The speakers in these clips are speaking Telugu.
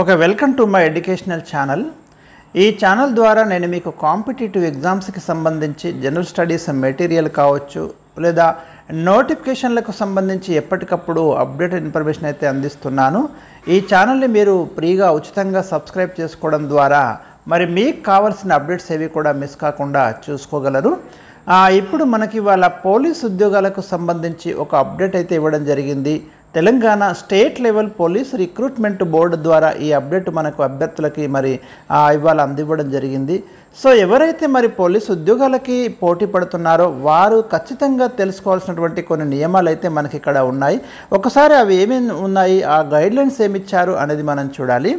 ఒక welcome to my educational channel ఈ ఛానల్ ద్వారా నేను మీకు కాంపిటేటివ్ ఎగ్జామ్స్కి సంబంధించి జనరల్ స్టడీస్ మెటీరియల్ కావచ్చు లేదా నోటిఫికేషన్లకు సంబంధించి ఎప్పటికప్పుడు అప్డేటెడ్ ఇన్ఫర్మేషన్ అయితే అందిస్తున్నాను ఈ ఛానల్ని మీరు ఫ్రీగా ఉచితంగా సబ్స్క్రైబ్ చేసుకోవడం ద్వారా మరి మీకు కావాల్సిన అప్డేట్స్ ఏవి కూడా మిస్ కాకుండా చూసుకోగలరు ఇప్పుడు మనకి వాళ్ళ పోలీస్ ఉద్యోగాలకు సంబంధించి ఒక అప్డేట్ అయితే ఇవ్వడం జరిగింది Telangana state level police recruitment board ద్వారా ఈ అప్డేట్ మనకు అభ్యర్థులకి మరి ఇవాళ అందివ్వడం జరిగింది సో ఎవరైతే మరి పోలీసు ఉద్యోగాలకి పోటీ పడుతున్నారో వారు ఖచ్చితంగా తెలుసుకోవాల్సినటువంటి కొన్ని నియమాలు అయితే మనకి ఇక్కడ ఉన్నాయి ఒకసారి అవి ఏమేమి ఉన్నాయి ఆ గైడ్లైన్స్ ఏమిచ్చారు అనేది మనం చూడాలి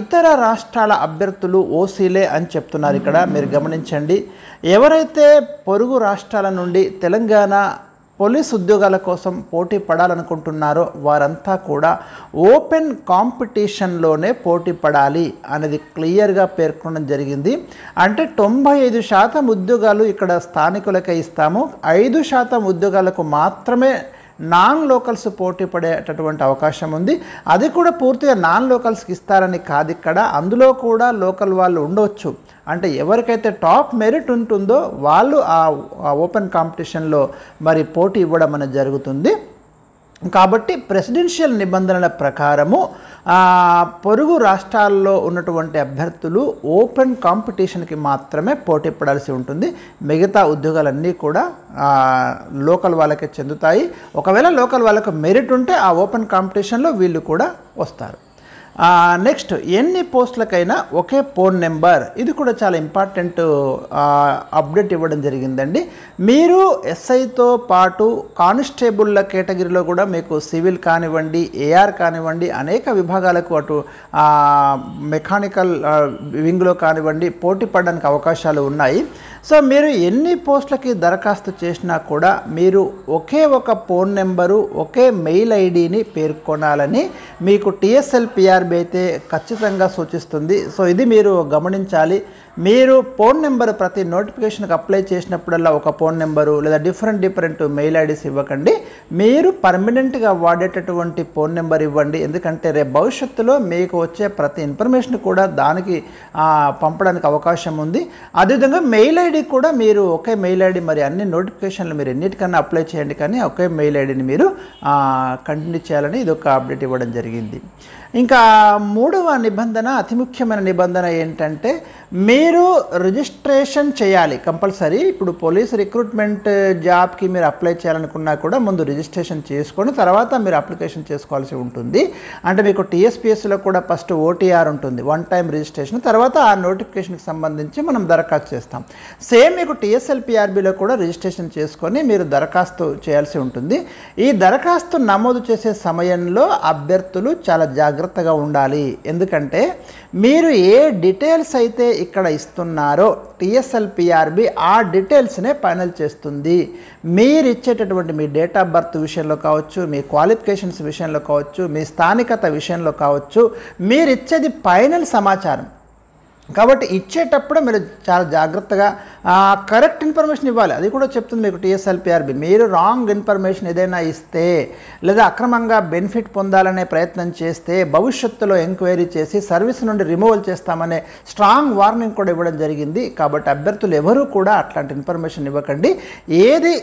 ఇతర రాష్ట్రాల అభ్యర్థులు ఓసీలే అని చెప్తున్నారు ఇక్కడ మీరు గమనించండి ఎవరైతే పొరుగు రాష్ట్రాల నుండి తెలంగాణ పోలీస్ ఉద్యోగాల కోసం పోటీ పడాలనుకుంటున్నారో వారంతా కూడా ఓపెన్ కాంపిటీషన్లోనే పోటీ పడాలి అనేది క్లియర్గా పేర్కొనడం జరిగింది అంటే తొంభై ఐదు శాతం ఉద్యోగాలు ఇక్కడ స్థానికులకే ఇస్తాము ఐదు శాతం ఉద్యోగాలకు మాత్రమే నాన్ లోకల్స్ పోటీ పడేటటువంటి అవకాశం ఉంది అది కూడా పూర్తిగా నాన్ లోకల్స్కి ఇస్తారని కాదు ఇక్కడ అందులో కూడా లోకల్ వాళ్ళు ఉండవచ్చు అంటే ఎవరికైతే టాప్ మెరిట్ ఉంటుందో వాళ్ళు ఆ ఓపెన్ కాంపిటీషన్లో మరి పోటీ ఇవ్వడం అనేది జరుగుతుంది కాబట్టి ప్రెసిడెన్షియల్ నిబంధనల ప్రకారము పొరుగు రాష్ట్రాల్లో ఉన్నటువంటి అభ్యర్థులు ఓపెన్ కాంపిటీషన్కి మాత్రమే పోటీ పడాల్సి ఉంటుంది మిగతా ఉద్యోగాలన్నీ కూడా లోకల్ వాళ్ళకే చెందుతాయి ఒకవేళ లోకల్ వాళ్ళకు మెరిట్ ఉంటే ఆ ఓపెన్ కాంపిటీషన్లో వీళ్ళు కూడా వస్తారు నెక్స్ట్ ఎన్ని పోస్టులకైనా ఒకే ఫోన్ నెంబర్ ఇది కూడా చాలా ఇంపార్టెంట్ అప్డేట్ ఇవ్వడం జరిగిందండి మీరు ఎస్ఐతో పాటు కానిస్టేబుల్ల కేటగిరీలో కూడా మీకు సివిల్ కానివ్వండి ఏఆర్ కానివ్వండి అనేక విభాగాలకు అటు మెకానికల్ వింగ్లో కానివ్వండి పోటీ పడడానికి అవకాశాలు ఉన్నాయి సో మీరు ఎన్ని పోస్టులకి దరఖాస్తు చేసినా కూడా మీరు ఒకే ఒక ఫోన్ నెంబరు ఒకే మెయిల్ ఐడిని పేర్కొనాలని మీకు టీఎస్ఎల్ పిఆర్బి అయితే ఖచ్చితంగా సూచిస్తుంది సో ఇది మీరు గమనించాలి మీరు ఫోన్ నెంబర్ ప్రతి నోటిఫికేషన్కి అప్లై చేసినప్పుడల్లా ఒక ఫోన్ నెంబరు లేదా డిఫరెంట్ డిఫరెంట్ మెయిల్ ఐడీస్ ఇవ్వకండి మీరు పర్మనెంట్గా వాడేటటువంటి ఫోన్ నెంబర్ ఇవ్వండి ఎందుకంటే రేపు భవిష్యత్తులో మీకు వచ్చే ప్రతి ఇన్ఫర్మేషన్ కూడా దానికి పంపడానికి అవకాశం ఉంది అదేవిధంగా మెయిల్ ఐడి ఐడి కూడా మీరు ఒకే మెయిల్ ఐడి మరి అన్ని నోటిఫికేషన్లు మీరు ఎన్నిటికన్నా అప్లై చేయండి కానీ ఒకే మెయిల్ ఐడిని మీరు కంటిన్యూ చేయాలని ఇది ఒక అప్డేట్ ఇవ్వడం జరిగింది ఇంకా మూడవ నిబంధన అతి ముఖ్యమైన నిబంధన ఏంటంటే మీరు రిజిస్ట్రేషన్ చేయాలి కంపల్సరీ ఇప్పుడు పోలీస్ రిక్రూట్మెంట్ జాబ్కి మీరు అప్లై చేయాలనుకున్నా కూడా ముందు రిజిస్ట్రేషన్ చేసుకొని తర్వాత మీరు అప్లికేషన్ చేసుకోవాల్సి ఉంటుంది అంటే మీకు టీఎస్పీఎస్లో కూడా ఫస్ట్ ఓటీఆర్ ఉంటుంది వన్ టైం రిజిస్ట్రేషన్ తర్వాత ఆ నోటిఫికేషన్కి సంబంధించి మనం దరఖాస్తు చేస్తాం సేమ్ మీకు టీఎస్ఎల్పిఆర్బీలో కూడా రిజిస్ట్రేషన్ చేసుకొని మీరు దరఖాస్తు చేయాల్సి ఉంటుంది ఈ దరఖాస్తు నమోదు చేసే సమయంలో అభ్యర్థులు చాలా జాగ్రత్తగా ఉండాలి ఎందుకంటే మీరు ఏ డీటెయిల్స్ అయితే ఇక్కడ ఇస్తున్నారో టీఎస్ఎల్పిఆర్బి ఆ డీటెయిల్స్నే ఫైనల్ చేస్తుంది మీరు ఇచ్చేటటువంటి మీ డేట్ ఆఫ్ బర్త్ విషయంలో కావచ్చు మీ క్వాలిఫికేషన్స్ విషయంలో కావచ్చు మీ స్థానికత విషయంలో కావచ్చు మీరు ఇచ్చేది ఫైనల్ సమాచారం కాబట్టి ఇచ్చేటప్పుడు మీరు చాలా జాగ్రత్తగా కరెక్ట్ ఇన్ఫర్మేషన్ ఇవ్వాలి అది కూడా చెప్తుంది మీకు టీఎస్ఎల్పిఆర్బి మీరు రాంగ్ ఇన్ఫర్మేషన్ ఏదైనా ఇస్తే లేదా అక్రమంగా బెనిఫిట్ పొందాలనే ప్రయత్నం చేస్తే భవిష్యత్తులో ఎంక్వైరీ చేసి సర్వీస్ నుండి రిమూవల్ చేస్తామనే స్ట్రాంగ్ వార్నింగ్ కూడా ఇవ్వడం జరిగింది కాబట్టి అభ్యర్థులు ఎవరూ కూడా అట్లాంటి ఇన్ఫర్మేషన్ ఇవ్వకండి ఏది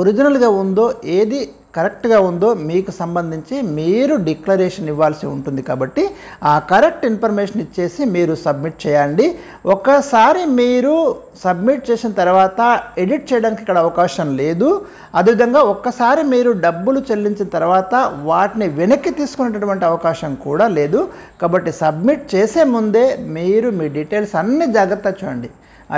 ఒరిజినల్గా ఉందో ఏది కరెక్ట్గా ఉందో మీకు సంబంధించి మీరు డిక్లరేషన్ ఇవ్వాల్సి ఉంటుంది కాబట్టి ఆ కరెక్ట్ ఇన్ఫర్మేషన్ ఇచ్చేసి మీరు సబ్మిట్ చేయండి ఒకసారి మీరు సబ్మిట్ చేసిన తర్వాత ఎడిట్ చేయడానికి ఇక్కడ అవకాశం లేదు అదేవిధంగా ఒక్కసారి మీరు డబ్బులు చెల్లించిన తర్వాత వాటిని వెనక్కి తీసుకునేటటువంటి అవకాశం కూడా లేదు కాబట్టి సబ్మిట్ చేసే ముందే మీరు మీ డీటెయిల్స్ అన్ని జాగ్రత్త చూడండి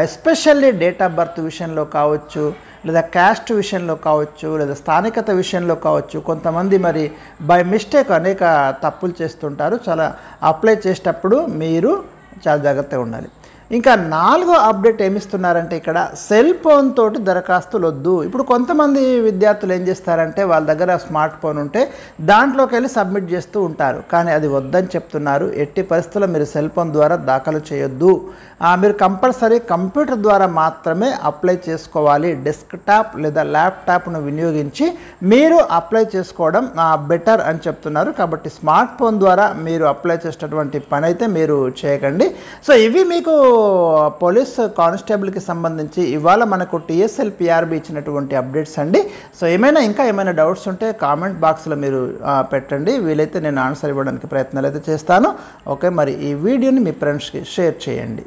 ఎస్పెషల్లీ డేట్ ఆఫ్ బర్త్ విషయంలో కావచ్చు లేదా క్యాస్ట్ విషయంలో కావచ్చు లేదా స్థానికత విషయంలో కావచ్చు కొంతమంది మరి బై మిస్టేక్ అనేక తప్పులు చేస్తుంటారు చాలా అప్లై చేసేటప్పుడు మీరు చాలా జాగ్రత్తగా ఉండాలి ఇంకా నాలుగో అప్డేట్ ఏమిస్తున్నారంటే ఇక్కడ సెల్ ఫోన్ తోటి దరఖాస్తులు వద్దు ఇప్పుడు కొంతమంది విద్యార్థులు ఏం చేస్తారంటే వాళ్ళ దగ్గర స్మార్ట్ ఫోన్ ఉంటే దాంట్లోకి వెళ్ళి సబ్మిట్ చేస్తూ ఉంటారు కానీ అది వద్దని చెప్తున్నారు ఎట్టి పరిస్థితుల్లో మీరు సెల్ ఫోన్ ద్వారా దాఖలు చేయొద్దు మీరు కంపల్సరీ కంప్యూటర్ ద్వారా మాత్రమే అప్లై చేసుకోవాలి డెస్క్టాప్ లేదా ల్యాప్టాప్ను వినియోగించి మీరు అప్లై చేసుకోవడం బెటర్ అని చెప్తున్నారు కాబట్టి స్మార్ట్ ఫోన్ ద్వారా మీరు అప్లై చేసేటటువంటి పని అయితే మీరు చేయకండి సో ఇవి మీకు పోలీస్ కానిస్టేబుల్కి సంబంధించి ఇవాళ మనకు టీఎస్ఎల్ పిఆర్బి ఇచ్చినటువంటి అప్డేట్స్ అండి సో ఏమైనా ఇంకా ఏమైనా డౌట్స్ ఉంటే కామెంట్ బాక్స్లో మీరు పెట్టండి వీలైతే నేను ఆన్సర్ ఇవ్వడానికి ప్రయత్నాలు అయితే చేస్తాను ఓకే మరి ఈ వీడియోని మీ ఫ్రెండ్స్కి షేర్ చేయండి